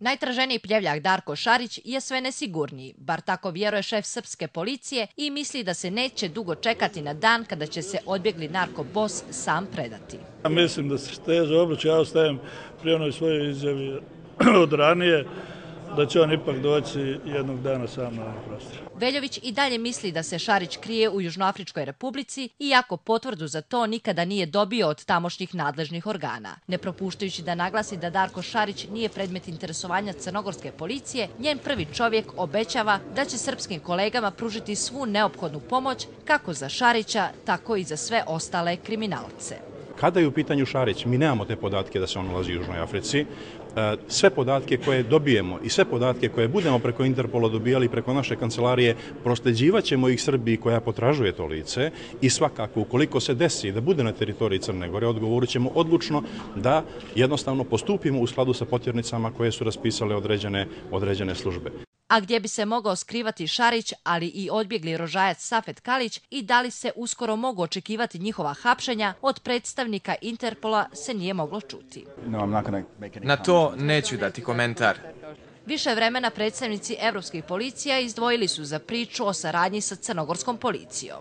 Najtraženiji pljevljak Darko Šarić je sve nesigurniji, bar tako vjeruje šef srpske policije i misli da se neće dugo čekati na dan kada će se odbjegli narkobos sam predati. mislim da se šteže obruč, ja ostajem pri onoj svojoj izjavi od ranije, da će on ipak doći jednog dana sam na ovom ovaj prostoru. Veljović i dalje misli da se Šarić krije u Južnoafričkoj republici, iako potvrdu za to nikada nije dobio od tamošnjih nadležnih organa. Ne propuštajući da naglasi da Darko Šarić nije predmet interesovanja crnogorske policije, njen prvi čovjek obećava da će srpskim kolegama pružiti svu neophodnu pomoć kako za Šarića, tako i za sve ostale kriminalce. Kada je u pitanju Šarić, mi nemamo te podatke da se on nalazi u Južnoj Africi. E, sve podatke koje dobijemo i sve podatke koje budemo preko Interpola dobijali preko naše kancelarije, prosteđivat ćemo ih Srbiji koja potražuje to lice i svakako, ukoliko se desi da bude na teritoriji Crne Gore, odgovorit ćemo odlučno da jednostavno postupimo u skladu sa potjernicama koje su raspisale određene, određene službe a gdje bi se mogao skrivati Šarić, ali i odbjegli rožajac Safet Kalić i da li se uskoro mogu očekivati njihova hapšenja od predstavnika Interpola se nije moglo čuti. Na to neću dati komentar. Više vremena predstavnici evropskih policija izdvojili su za priču o saradnji sa crnogorskom policijom.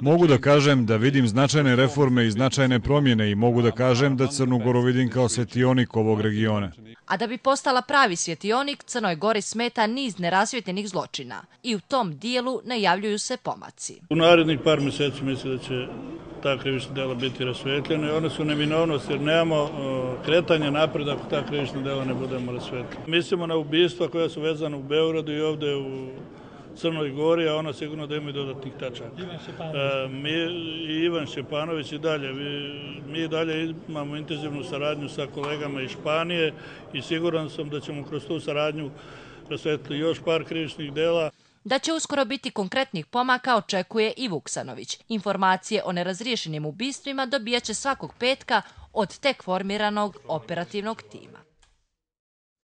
Mogu da kažem da vidim značajne reforme i značajne promjene i mogu da kažem da Crnogoro vidim kao svetionik ovog regiona. A da bi postala pravi svjetionik, Crnoj Gori smeta niz nerazvjetenih zločina i u tom dijelu najavljuju se pomaci. U narednih par mjeseci mislim da će ta krivična dela biti rasvetljena i one su neminovnost jer nemamo uh, kretanja napred ako ta krivična dela ne budemo rasvetljena. Mislimo na ubistva koja su vezana u Beogradu i ovde u Crnoj Gori, a ona sigurno da ima dodatnih tačaka. Ivan Šepanović. Uh, Ivan Šepanović i dalje. Mi, mi dalje imamo intenzivnu saradnju sa kolegama iz Španije i siguran sam da ćemo kroz tu saradnju rasvetiti još par krivičnih dela. Da će uskoro biti konkretnih pomaka očekuje i Vuksanović. Informacije o nerazriješenim ubistvima dobijaće svakog petka od tek formiranog operativnog tima.